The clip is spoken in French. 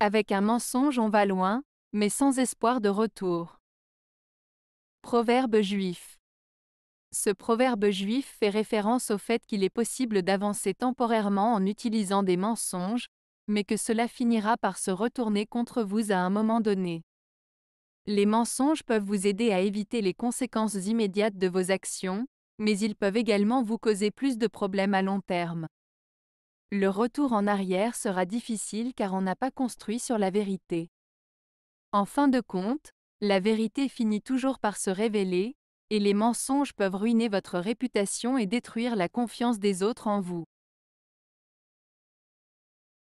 Avec un mensonge on va loin, mais sans espoir de retour. Proverbe juif. Ce proverbe juif fait référence au fait qu'il est possible d'avancer temporairement en utilisant des mensonges, mais que cela finira par se retourner contre vous à un moment donné. Les mensonges peuvent vous aider à éviter les conséquences immédiates de vos actions, mais ils peuvent également vous causer plus de problèmes à long terme. Le retour en arrière sera difficile car on n'a pas construit sur la vérité. En fin de compte, la vérité finit toujours par se révéler, et les mensonges peuvent ruiner votre réputation et détruire la confiance des autres en vous.